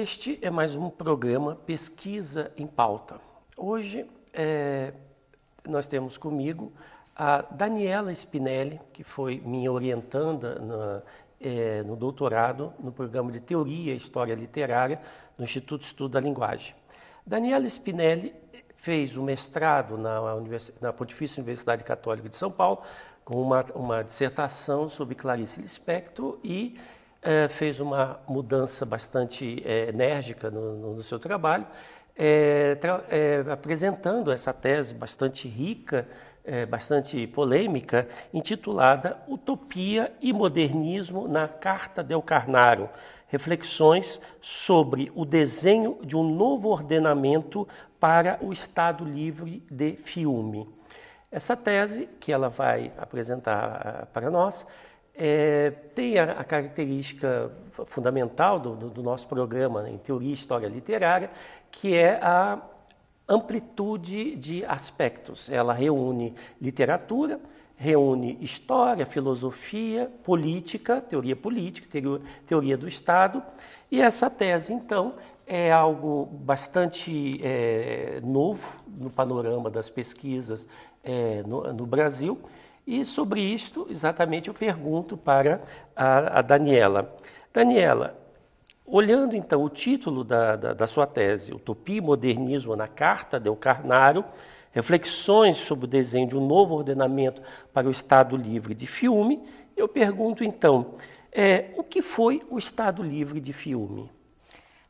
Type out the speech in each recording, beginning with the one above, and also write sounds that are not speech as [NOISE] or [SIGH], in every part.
Este é mais um programa Pesquisa em Pauta. Hoje é, nós temos comigo a Daniela Spinelli, que foi minha orientanda na, é, no doutorado no programa de Teoria e História Literária do Instituto de Estudo da Linguagem. Daniela Spinelli fez o um mestrado na, na Pontifícia Universidade Católica de São Paulo, com uma, uma dissertação sobre Clarice Lispector e é, fez uma mudança bastante é, enérgica no, no, seu trabalho, eh, tra apresentando essa tese bastante rica, bastante polêmica, intitulada Utopia e Modernismo na Carta del Carnaro, reflexões sobre o desenho de um novo ordenamento para o Estado Livre de Fiume. Essa tese que ela vai apresentar para nós é, tem a, a, característica fundamental do, do, nosso programa né, em Teoria e História Literária, que é a amplitude de aspectos. Ela reúne literatura, reúne história, filosofia, política, teoria política, teoria, teoria, do Estado. E essa tese, então, é algo bastante é, novo no panorama das pesquisas é, no, no Brasil e sobre isto, exatamente, eu pergunto para a, a Daniela. Daniela, olhando então o título da, da, da sua tese, Utopia e Modernismo na Carta del Carnaro, reflexões sobre o desenho de um novo ordenamento para o Estado Livre de Fiume, eu pergunto então, é, o que foi o Estado Livre de Fiume?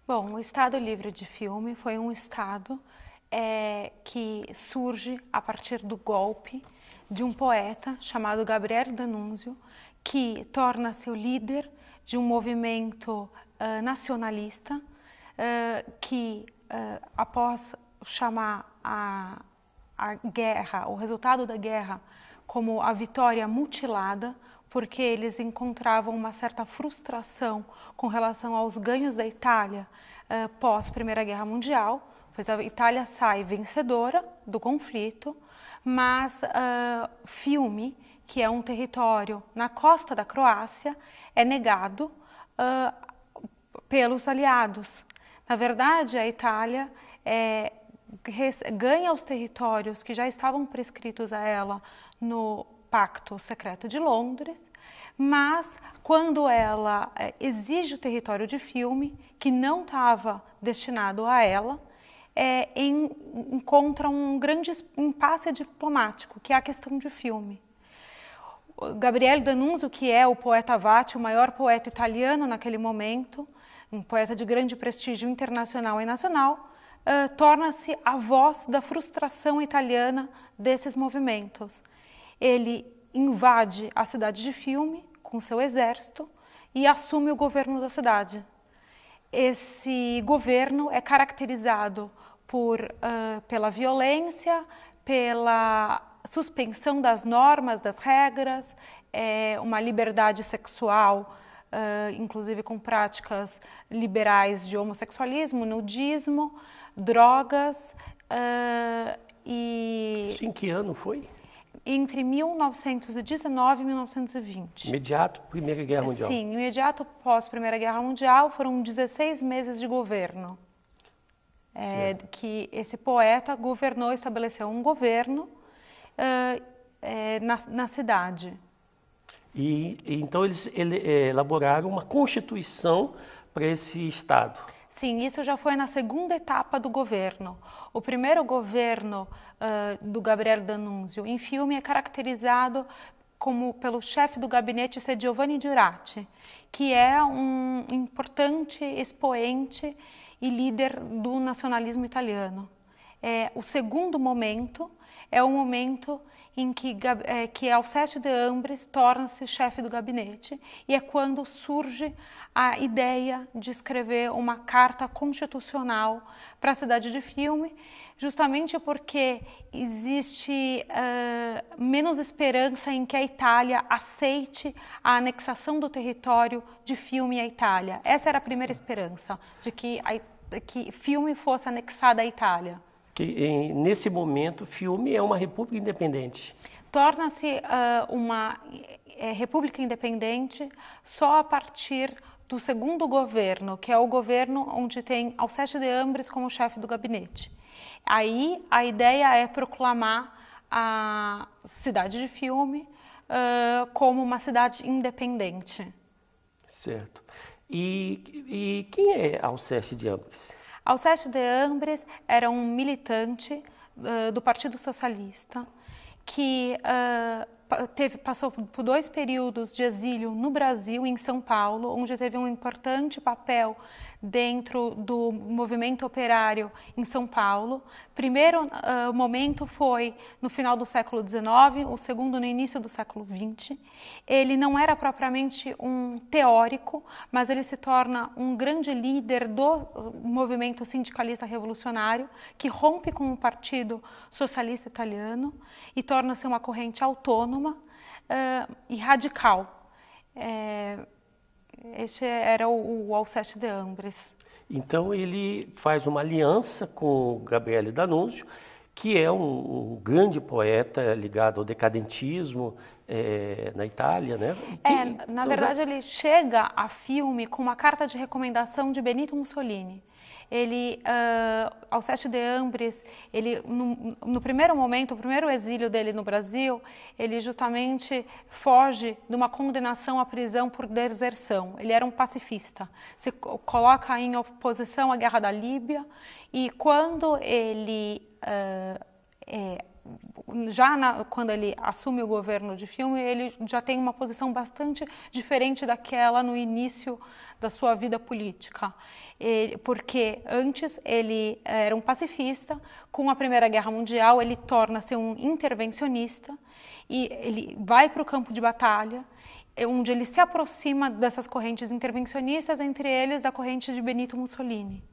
Bom, o Estado Livre de Fiume foi um Estado é, que surge a partir do golpe de um poeta chamado Gabriel D'Annunzio, que torna-se o líder de um movimento uh, nacionalista uh, que, uh, após chamar a, a guerra, o resultado da guerra, como a vitória mutilada, porque eles encontravam uma certa frustração com relação aos ganhos da Itália pós Primeira Guerra Mundial, Pois a Itália sai vencedora do conflito, mas uh, que é um território na costa da Croácia, é negado uh, pelos aliados. Na verdade, a Itália é, ganha os territórios que já estavam prescritos a ela no Pacto Secreto de Londres, mas quando ela exige o território de filme, que não estava destinado a ela, é, em, encontra um grande impasse diplomático, que é a questão de filme. Gabriele D'Annunzio, que é o poeta Vati, o maior poeta italiano naquele momento, um poeta de grande prestígio internacional e nacional, uh, torna-se a voz da frustração italiana desses movimentos. Ele invade a cidade de Filme com seu exército e assume o governo da cidade. Esse governo é caracterizado por, uh, pela violência, pela suspensão das normas, das regras, é uma liberdade sexual, uh, inclusive com práticas liberais de homossexualismo, nudismo, drogas uh, e... Isso em que ano foi? Entre 1919 e 1920. Imediato Primeira Guerra Mundial. Sim, imediato pós Primeira Guerra Mundial foram 16 meses de governo é, que esse poeta governou, estabeleceu um governo é, na, na, cidade. E, e então eles ele, eh, elaboraram uma constituição para esse estado. Sim, isso já foi na segunda etapa do governo. O primeiro governo uh, do Gabriel D'Annunzio em filme é caracterizado como pelo chefe do gabinete ser Giovanni Giurati, que é um importante expoente e líder do nacionalismo italiano. É, o segundo momento é o momento em que, é, que Alceste de Ambres torna-se chefe do gabinete e é quando surge a ideia de escrever uma carta constitucional para a cidade de Filme, justamente porque existe uh, menos esperança em que a Itália aceite a anexação do território de Filme à Itália. Essa era a primeira esperança, de que, a, que Filme fosse anexada à Itália que em, nesse momento Fiume é uma república independente. Torna-se uh, uma é, é, república independente só a partir do segundo governo, que é o governo onde tem Alceste de Ambres como chefe do gabinete. Aí a ideia é proclamar a cidade de Fiume uh, ah, como uma cidade independente. Certo. E, e quem é Alceste de Ambres? Alceste de Ambres era um militante uh, do Partido Socialista que uh, teve, passou por dois períodos de exílio no Brasil, em São Paulo, onde teve um importante papel dentro do movimento operário em São Paulo. Primeiro uh, momento foi no final do século XIX, o segundo no início do século XX. Ele não era propriamente um teórico, mas ele se torna um grande líder do ah, movimento sindicalista revolucionário, que rompe com o Partido Socialista Italiano e torna-se uma corrente autônoma uh, e radical. É, este era o, o Alceste de Ambres. Então ele faz uma aliança com Gabriele D'Annunzio, que é um, um, grande poeta ligado ao decadentismo é, na Itália, né? Que, é, na então verdade já... ele chega a filme com uma carta de recomendação de Benito Mussolini ele, uh, ah, Alceste de Ambres, ele, no, no, primeiro momento, o primeiro exílio dele no Brasil, ele justamente foge de uma condenação à prisão por deserção. Ele era um pacifista, se coloca em oposição à Guerra da Líbia e quando ele... Uh, é, já na, quando ele assume o governo de filme, ele já tem uma posição bastante diferente daquela no início da sua vida política. Ele, porque antes ele eh, era um pacifista, com a Primeira Guerra Mundial ele torna-se um intervencionista e ele vai para o campo de batalha é onde ele se aproxima dessas correntes intervencionistas, entre eles da corrente de Benito Mussolini.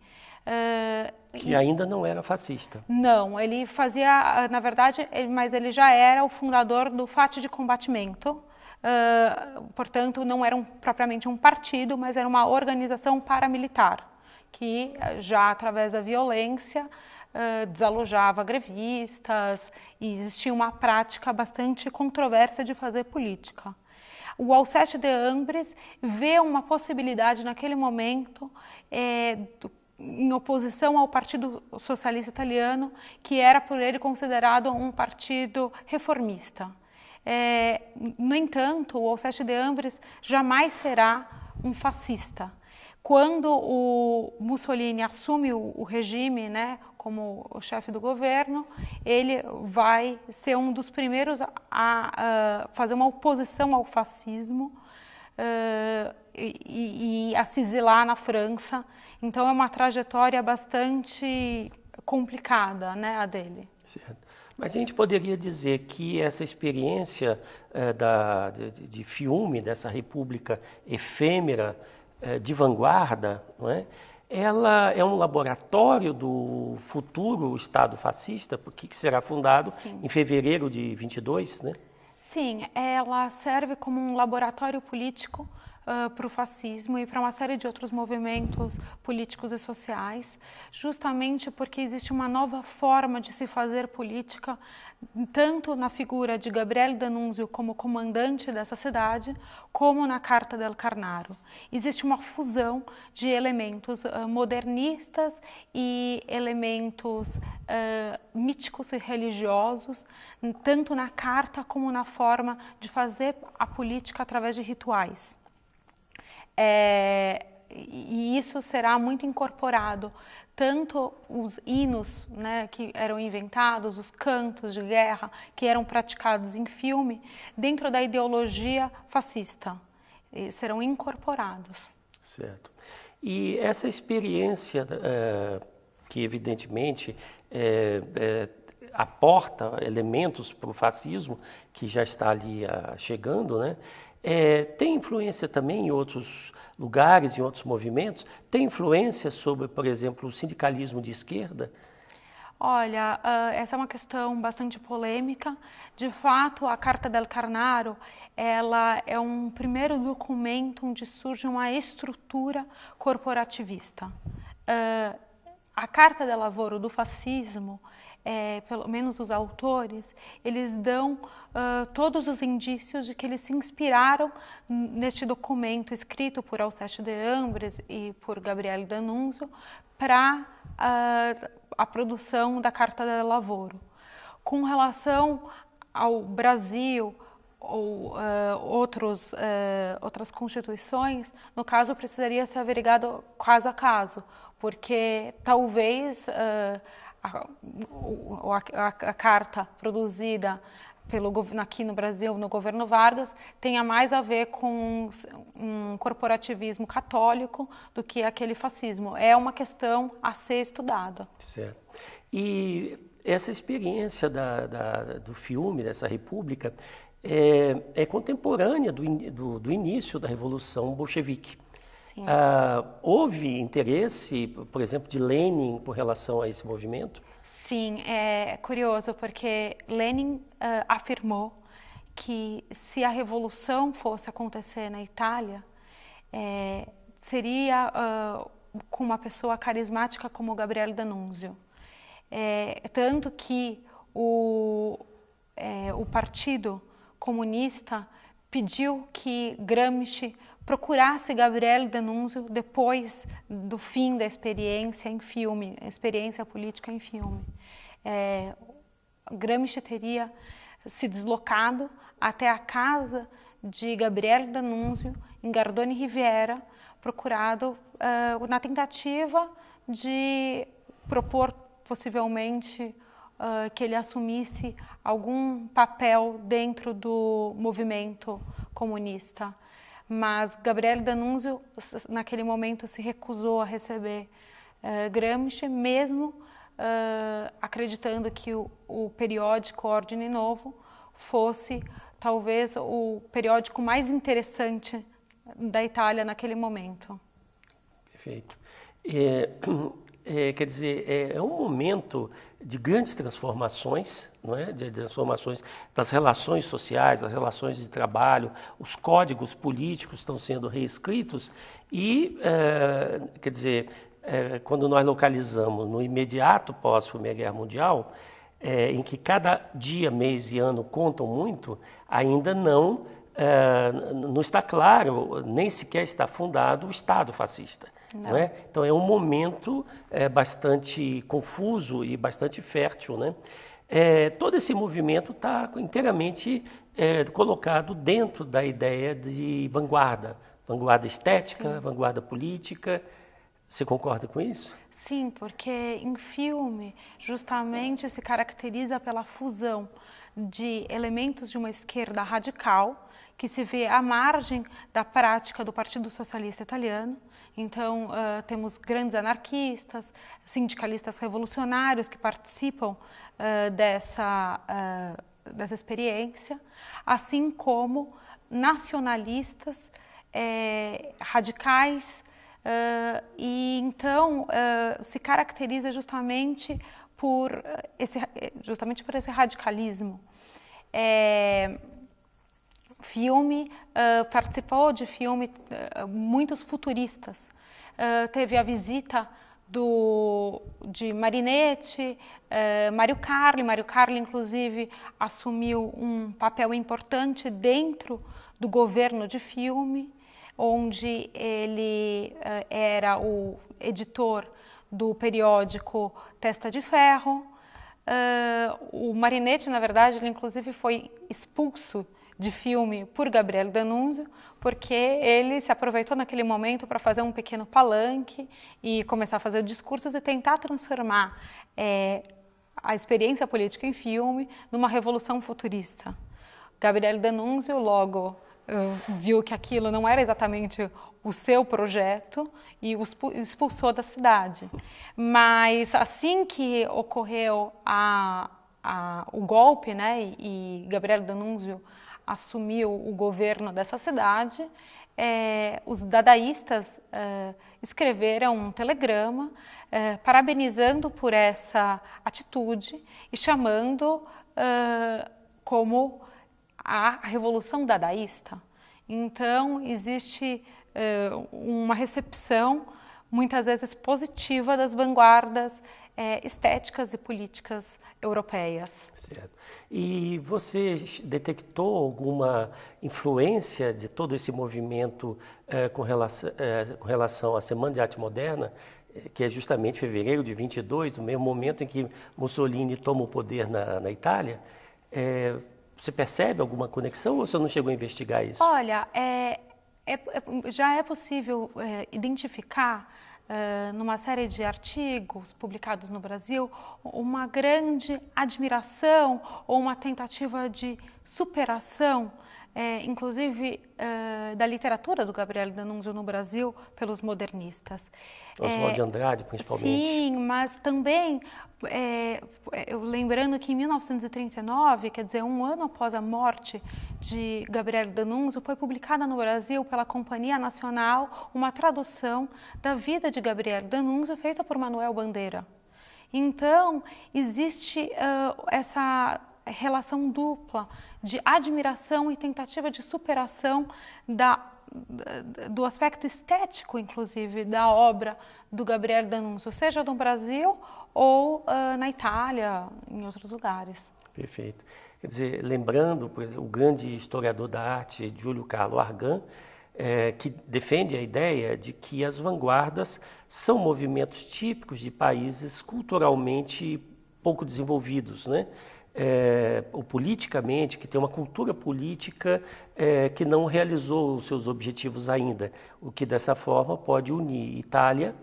Ah, que e, ainda não era fascista. Não, ele fazia, ah, na verdade, ele, mas ele já era o fundador do FAT de combatimento, Uh, ah, portanto, não era um, propriamente um partido, mas era uma organização paramilitar, que já através da violência desalojava grevistas e existia uma prática bastante controversa de fazer política. O Alceste de Ambres vê uma possibilidade naquele momento é, do, em oposição ao Partido Socialista Italiano, que era por ele considerado um partido reformista. É, no entanto, o Alceste de Ambres jamais será um fascista. Quando o Mussolini assume o, o regime, né, como o chefe do governo, ele vai ser um dos primeiros a, a, a fazer uma oposição ao fascismo uh, e, e a ciselar na França. Então é uma trajetória bastante complicada, né, a dele. Certo. Mas a gente poderia dizer que essa experiência eh, da, de, de, filme, dessa república efêmera eh, de vanguarda, não é? ela é um laboratório do futuro Estado fascista, porque será fundado Sim. em fevereiro de 22, né? Sim, ela serve como um laboratório político uh, ah, para o fascismo e para uma série de outros movimentos políticos e sociais, justamente porque existe uma nova forma de se fazer política, tanto na figura de Gabriel D'Annunzio como comandante dessa cidade, como na Carta del Carnaro. Existe uma fusão de elementos uh, modernistas e elementos uh, míticos e religiosos, tanto na carta como na forma de fazer a política através de rituais. É, e isso será muito incorporado tanto os hinos né, que eram inventados, os cantos de guerra que eram praticados em filme, dentro da ideologia fascista, serão incorporados. Certo. E essa experiência é, que evidentemente é, é, aporta elementos para o fascismo que já está ali a, ah, chegando, né? É, tem influência também em outros lugares, em outros movimentos? Tem influência sobre, por exemplo, o sindicalismo de esquerda? Olha, ah, essa é uma questão bastante polêmica. De fato, a Carta del Carnaro, ela é um primeiro documento onde surge uma estrutura corporativista. Ah, a Carta del Lavoro do fascismo, é, pelo menos os autores, eles dão uh, todos os indícios de que eles se inspiraram neste documento escrito por Alceste de Ambres e por Gabriele D'Annunzio para uh, a produção da Carta da Lavoro. Com relação ao Brasil, ou uh, outros, uh, outras constituições, no caso precisaria ser averigado caso a caso, porque talvez uh, a, a, a carta produzida pelo, aqui no Brasil, no governo Vargas, tenha mais a ver com um, um corporativismo católico do que aquele fascismo. É uma questão a ser estudada. Certo. E essa experiência da, da, do filme, dessa república, é, é contemporânea do, in, do, do início da Revolução Bolchevique. Ah, houve interesse, por exemplo, de Lenin por relação a esse movimento? Sim, é curioso porque Lenin ah, afirmou que se a revolução fosse acontecer na Itália, é, seria ah, com uma pessoa carismática como Gabriel D'Annunzio. É, tanto que o, é, o Partido Comunista pediu que Gramsci procurasse Gabriele D'Annunzio depois do fim da experiência em filme, experiência política em filme. É, Gramsci teria se deslocado até a casa de Gabriele D'Annunzio, em Gardone Riviera, procurado uh, na tentativa de propor, possivelmente, uh, que ele assumisse algum papel dentro do movimento comunista mas Gabriel D'Annunzio naquele momento, se recusou a receber uh, Gramsci, mesmo uh, acreditando que o, o periódico Ordem Novo fosse talvez o periódico mais interessante da Itália naquele momento. Perfeito. É, [CLEARS THROAT] é, quer dizer, é, é, um momento de grandes transformações, não é? de transformações das relações sociais, das relações de trabalho, os códigos políticos estão sendo reescritos e, é, quer dizer, é, quando nós localizamos no imediato pós-Primeira Guerra Mundial, é, em que cada dia, mês e ano contam muito, ainda não, é, não está claro, nem sequer está fundado o Estado fascista. Não. É? Então é um momento é, bastante confuso e bastante fértil. Né? É, todo esse movimento está inteiramente é, colocado dentro da ideia de vanguarda, vanguarda estética, Sim. vanguarda política. Você concorda com isso? Sim, porque em filme justamente se caracteriza pela fusão de elementos de uma esquerda radical que se vê à margem da prática do Partido Socialista Italiano então, uh, temos grandes anarquistas, sindicalistas revolucionários que participam uh, dessa, uh, dessa experiência, assim como nacionalistas eh, radicais. e então se caracteriza justamente por eh, esse, eh, justamente por esse radicalismo. É, filme, uh, participou de filme uh, muitos futuristas. Uh, teve a visita do, de Marinetti, Mário Carli. Mário Carli, inclusive, assumiu um papel importante dentro do governo de filme, onde ele era o editor do periódico Testa de Ferro. o Marinetti, na verdade, ele inclusive foi expulso de filme por Gabriel Danunzio, porque ele se aproveitou naquele momento para fazer um pequeno palanque e começar a fazer discursos e tentar transformar é, a experiência política em filme numa revolução futurista. Gabriel Danunzio logo viu que aquilo não era exatamente o seu projeto e os expulsou da cidade. Mas assim que ocorreu a a, o golpe, né, e, e Gabriel Danunzio assumiu o governo dessa cidade, é, os dadaístas é, escreveram um telegrama é, parabenizando por essa atitude e chamando é, como a revolução dadaísta. Então, existe é, uma recepção muitas vezes positiva das vanguardas é, estéticas e políticas europeias. Certo. E você detectou alguma influência de todo esse movimento é, com, relação, é, com relação à Semana de Arte Moderna que é justamente fevereiro de 22, o mesmo momento em que Mussolini toma o poder na, na Itália. É, você percebe alguma conexão ou você não chegou a investigar isso? Olha, é, é, é, já é possível é, identificar é, numa série de artigos publicados no Brasil uma grande admiração ou uma tentativa de superação é, inclusive uh, da literatura do Gabriel Danunzio no Brasil pelos modernistas. Oswald é, de Andrade, principalmente. Sim, mas também, é, eu lembrando que em 1939, quer dizer, um ano após a morte de Gabriel Danunzio, foi publicada no Brasil pela Companhia Nacional uma tradução da vida de Gabriel Danunzio feita por Manuel Bandeira. Então, existe uh, essa relação dupla de admiração e tentativa de superação da, do aspecto estético, inclusive, da obra do Gabriel D'Annunzio, seja no Brasil ou uh, na Itália, em outros lugares. Perfeito. Quer dizer, lembrando o grande historiador da arte, Júlio Carlo Argan, é, que defende a ideia de que as vanguardas são movimentos típicos de países culturalmente pouco desenvolvidos, né? é, ou politicamente, que tem uma cultura política é, que não realizou os seus objetivos ainda, o que dessa forma pode unir Itália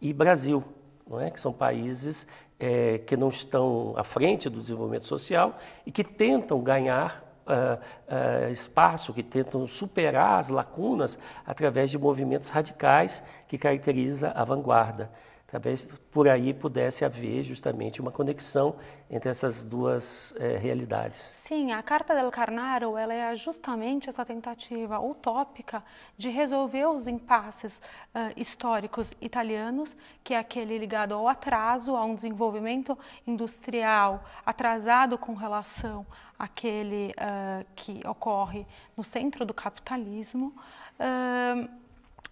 e Brasil, não é? que são países é, que não estão à frente do desenvolvimento social e que tentam ganhar Uh, uh, espaço, que tentam superar as lacunas através de movimentos radicais que caracteriza a vanguarda talvez por aí pudesse haver justamente uma conexão entre essas duas é, realidades. Sim, a Carta del Carnaro ela é justamente essa tentativa utópica de resolver os impasses uh, históricos italianos, que é aquele ligado ao atraso, a um desenvolvimento industrial atrasado com relação àquele uh, que ocorre no centro do capitalismo. Uh,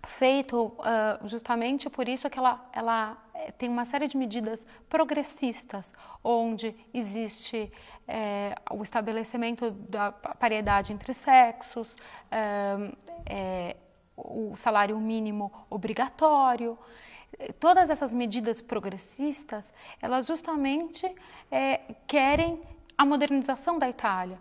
feito uh, justamente por isso que ela, ela eh, tem uma série de medidas progressistas, onde existe é, o estabelecimento da paridade entre sexos, é, é, o salário mínimo obrigatório. Todas essas medidas progressistas, elas justamente querem a modernização da Itália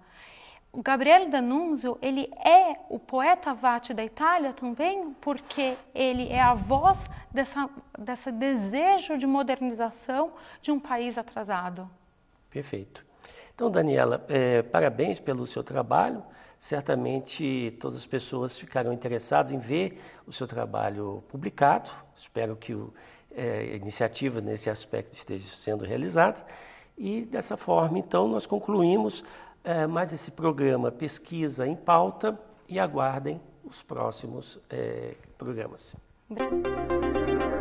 o Gabriele D'Annunzio, ele é o poeta Vati da Itália também, porque ele é a voz dessa, desse desejo de modernização de um país atrasado. Perfeito. Então, Daniela, é, parabéns pelo seu trabalho. Certamente todas as pessoas ficarão interessadas em ver o seu trabalho publicado. Espero que é, a iniciativa nesse aspecto esteja sendo realizada. E dessa forma, então, nós concluímos é, mais esse programa Pesquisa em Pauta e aguardem os próximos é, programas. Obrigada.